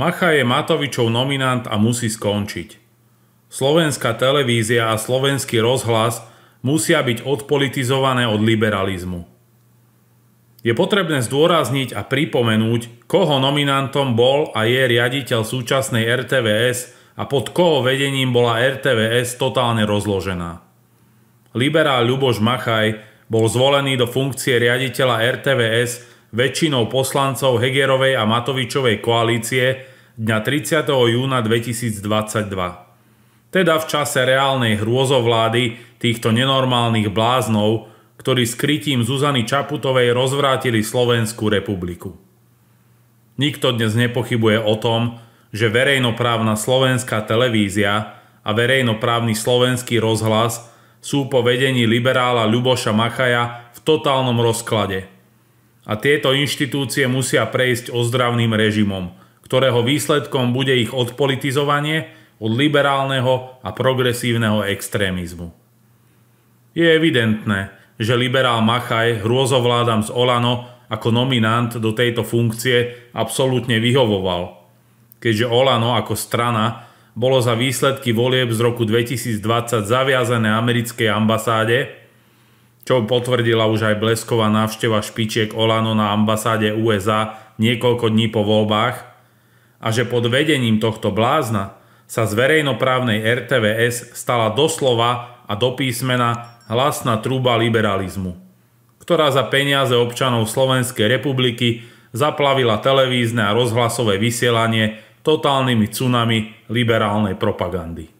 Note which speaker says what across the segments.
Speaker 1: Macha je Matovičov nominant a musí skončiť. Slovenská televízia a slovenský rozhlas musia byť odpolitizované od liberalizmu. Je potrebné zdôrazniť a pripomenúť, koho nominantom bol a je riaditeľ súčasnej RTVS a pod koho vedením bola RTVS totálne rozložená. Liberál Ľuboš Machaj bol zvolený do funkcie riaditeľa RTVS väčšinou poslancov Hegerovej a Matovičovej koalície dňa 30. júna 2022. Teda v čase reálnej hrôzovlády týchto nenormálnych bláznov, ktorí skrytím Zuzany Čaputovej rozvrátili Slovenskú republiku. Nikto dnes nepochybuje o tom, že verejnoprávna slovenská televízia a verejnoprávny slovenský rozhlas sú po vedení liberála Ľuboša Machaja v totálnom rozklade. A tieto inštitúcie musia prejsť ozdravným režimom – ktorého výsledkom bude ich odpolitizovanie od liberálneho a progresívneho extrémizmu. Je evidentné, že liberál Machaj hrôzovládam z Olano ako nominant do tejto funkcie absolútne vyhovoval, keďže Olano ako strana bolo za výsledky volieb z roku 2020 zaviazané americkej ambasáde, čo potvrdila už aj blesková návšteva špičiek Olano na ambasáde USA niekoľko dní po voľbách, a že pod vedením tohto blázna sa z verejnoprávnej RTVS stala doslova a dopísmená hlasná truba liberalizmu, ktorá za peniaze občanov Slovenskej republiky zaplavila televízne a rozhlasové vysielanie totálnymi tsunami liberálnej propagandy.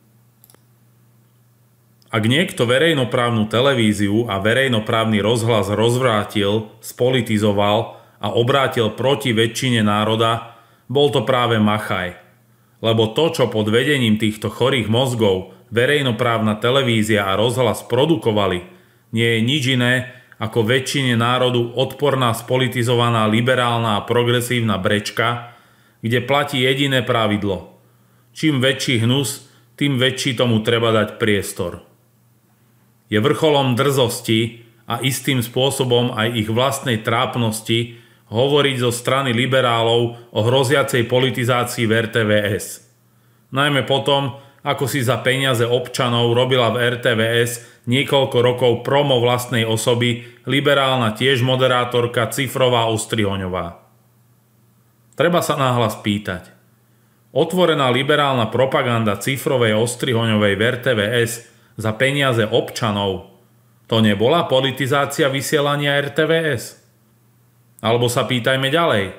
Speaker 1: Ak niekto verejnoprávnu televíziu a verejnoprávny rozhlas rozvrátil, spolitizoval a obrátil proti väčšine národa, bol to práve Machaj. Lebo to, čo pod vedením týchto chorých mozgov verejnoprávna televízia a rozhlas produkovali, nie je nič iné ako väčšine národu odporná spolitizovaná liberálna a progresívna brečka, kde platí jediné pravidlo. Čím väčší hnus, tým väčší tomu treba dať priestor. Je vrcholom drzosti a istým spôsobom aj ich vlastnej trápnosti, hovoriť zo strany liberálov o hroziacej politizácii v RTVS. Najmä potom, ako si za peniaze občanov robila v RTVS niekoľko rokov promo vlastnej osoby liberálna tiež moderátorka Cifrová Ostrihoňová. Treba sa náhlas pýtať. Otvorená liberálna propaganda Cifrovej Ostrihoňovej v RTVS za peniaze občanov to nebola politizácia vysielania RTVS? Alebo sa pýtajme ďalej.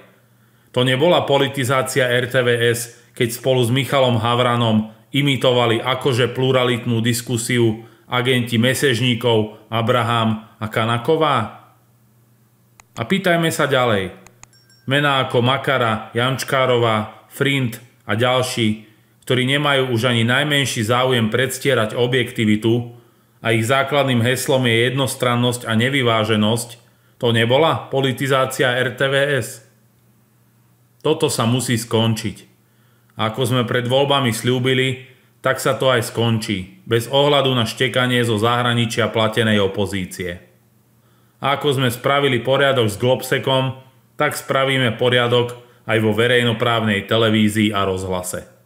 Speaker 1: To nebola politizácia RTVS, keď spolu s Michalom Havranom imitovali akože pluralitnú diskusiu agenti mesežníkov Abraham a Kanaková? A pýtajme sa ďalej. Mená ako Makara, Jančkárová, Frint a ďalší, ktorí nemajú už ani najmenší záujem predstierať objektivitu, a ich základným heslom je jednostrannosť a nevyváženosť, to nebola politizácia RTVS. Toto sa musí skončiť. Ako sme pred voľbami slúbili, tak sa to aj skončí, bez ohľadu na štekanie zo zahraničia platenej opozície. A ako sme spravili poriadok s Globsekom, tak spravíme poriadok aj vo verejnoprávnej televízii a rozhlase.